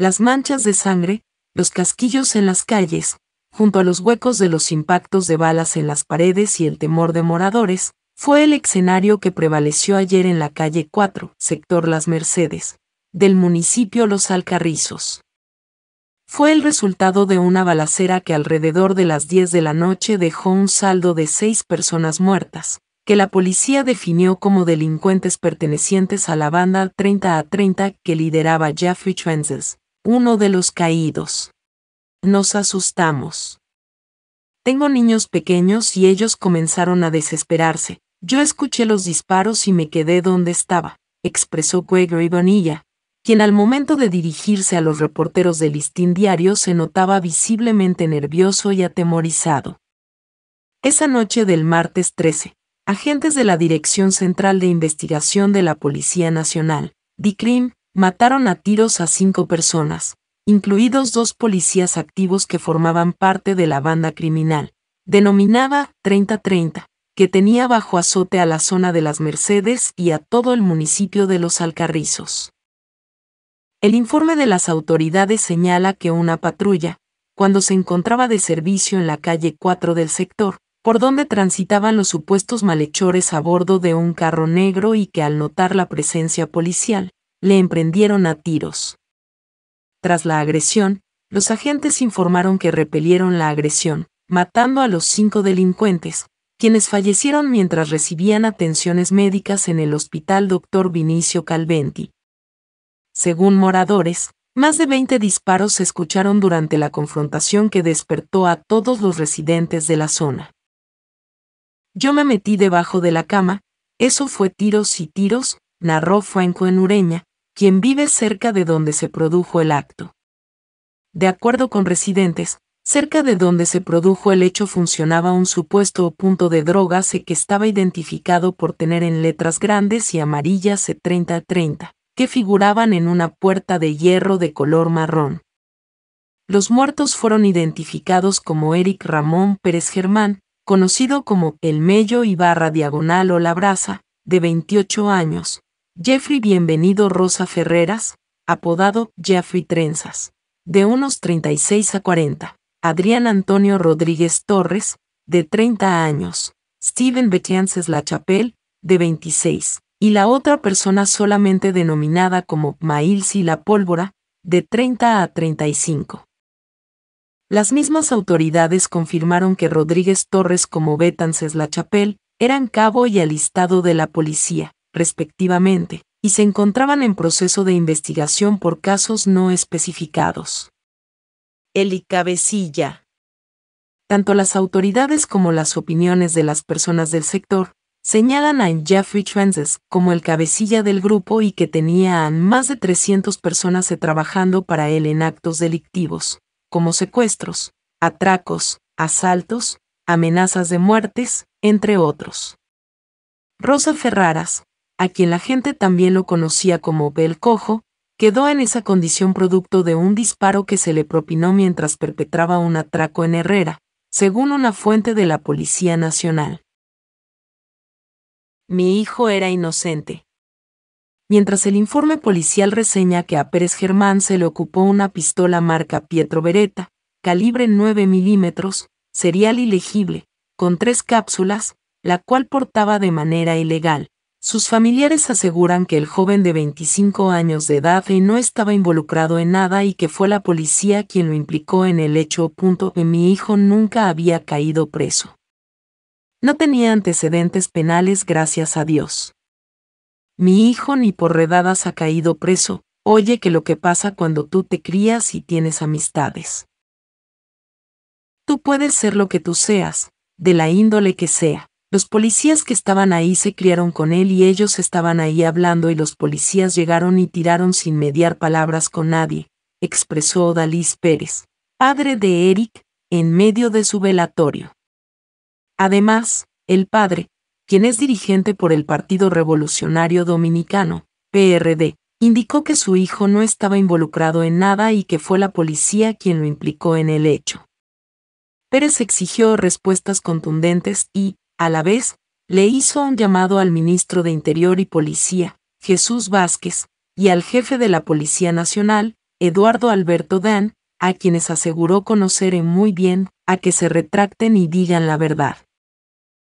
las manchas de sangre, los casquillos en las calles, junto a los huecos de los impactos de balas en las paredes y el temor de moradores, fue el escenario que prevaleció ayer en la calle 4, sector Las Mercedes, del municipio Los Alcarrizos. Fue el resultado de una balacera que alrededor de las 10 de la noche dejó un saldo de seis personas muertas, que la policía definió como delincuentes pertenecientes a la banda 30 a 30 que lideraba Jeffrey uno de los caídos. Nos asustamos. Tengo niños pequeños y ellos comenzaron a desesperarse. Yo escuché los disparos y me quedé donde estaba, expresó Gregory Bonilla, quien al momento de dirigirse a los reporteros del listín diario se notaba visiblemente nervioso y atemorizado. Esa noche del martes 13, agentes de la Dirección Central de Investigación de la Policía Nacional, DICRIM, mataron a tiros a cinco personas, incluidos dos policías activos que formaban parte de la banda criminal, denominada 3030, que tenía bajo azote a la zona de las Mercedes y a todo el municipio de Los Alcarrizos. El informe de las autoridades señala que una patrulla, cuando se encontraba de servicio en la calle 4 del sector, por donde transitaban los supuestos malhechores a bordo de un carro negro y que al notar la presencia policial, le emprendieron a tiros. Tras la agresión, los agentes informaron que repelieron la agresión, matando a los cinco delincuentes, quienes fallecieron mientras recibían atenciones médicas en el hospital Dr. Vinicio Calventi. Según moradores, más de 20 disparos se escucharon durante la confrontación que despertó a todos los residentes de la zona. Yo me metí debajo de la cama, eso fue tiros y tiros, narró Fuenco en Ureña, quien vive cerca de donde se produjo el acto. De acuerdo con residentes, cerca de donde se produjo el hecho funcionaba un supuesto punto de drogas que estaba identificado por tener en letras grandes y amarillas c 3030 que figuraban en una puerta de hierro de color marrón. Los muertos fueron identificados como Eric Ramón Pérez Germán, conocido como El Mello y barra diagonal o La Brasa, de 28 años, Jeffrey Bienvenido Rosa Ferreras, apodado Jeffrey Trenzas, de unos 36 a 40. Adrián Antonio Rodríguez Torres, de 30 años. Steven Betances La Chapelle, de 26. Y la otra persona solamente denominada como Mailsi La Pólvora, de 30 a 35. Las mismas autoridades confirmaron que Rodríguez Torres como Betances La Chapelle eran cabo y alistado de la policía, respectivamente, y se encontraban en proceso de investigación por casos no especificados. El y cabecilla. Tanto las autoridades como las opiniones de las personas del sector señalan a Jeffrey Trances como el cabecilla del grupo y que tenía a más de 300 personas trabajando para él en actos delictivos, como secuestros, atracos, asaltos, amenazas de muertes, entre otros. Rosa Ferraras, a quien la gente también lo conocía como Bel Cojo, quedó en esa condición producto de un disparo que se le propinó mientras perpetraba un atraco en Herrera, según una fuente de la Policía Nacional. Mi hijo era inocente. Mientras el informe policial reseña que a Pérez Germán se le ocupó una pistola marca Pietro Beretta, calibre 9 milímetros, serial ilegible, con tres cápsulas, la cual portaba de manera ilegal sus familiares aseguran que el joven de 25 años de edad no estaba involucrado en nada y que fue la policía quien lo implicó en el hecho. punto Mi hijo nunca había caído preso. No tenía antecedentes penales gracias a Dios. Mi hijo ni por redadas ha caído preso, oye que lo que pasa cuando tú te crías y tienes amistades. Tú puedes ser lo que tú seas, de la índole que sea. Los policías que estaban ahí se criaron con él y ellos estaban ahí hablando y los policías llegaron y tiraron sin mediar palabras con nadie, expresó Dalís Pérez, padre de Eric, en medio de su velatorio. Además, el padre, quien es dirigente por el Partido Revolucionario Dominicano, PRD, indicó que su hijo no estaba involucrado en nada y que fue la policía quien lo implicó en el hecho. Pérez exigió respuestas contundentes y, a la vez, le hizo un llamado al ministro de Interior y Policía, Jesús Vázquez, y al jefe de la Policía Nacional, Eduardo Alberto Dan, a quienes aseguró conocer muy bien, a que se retracten y digan la verdad.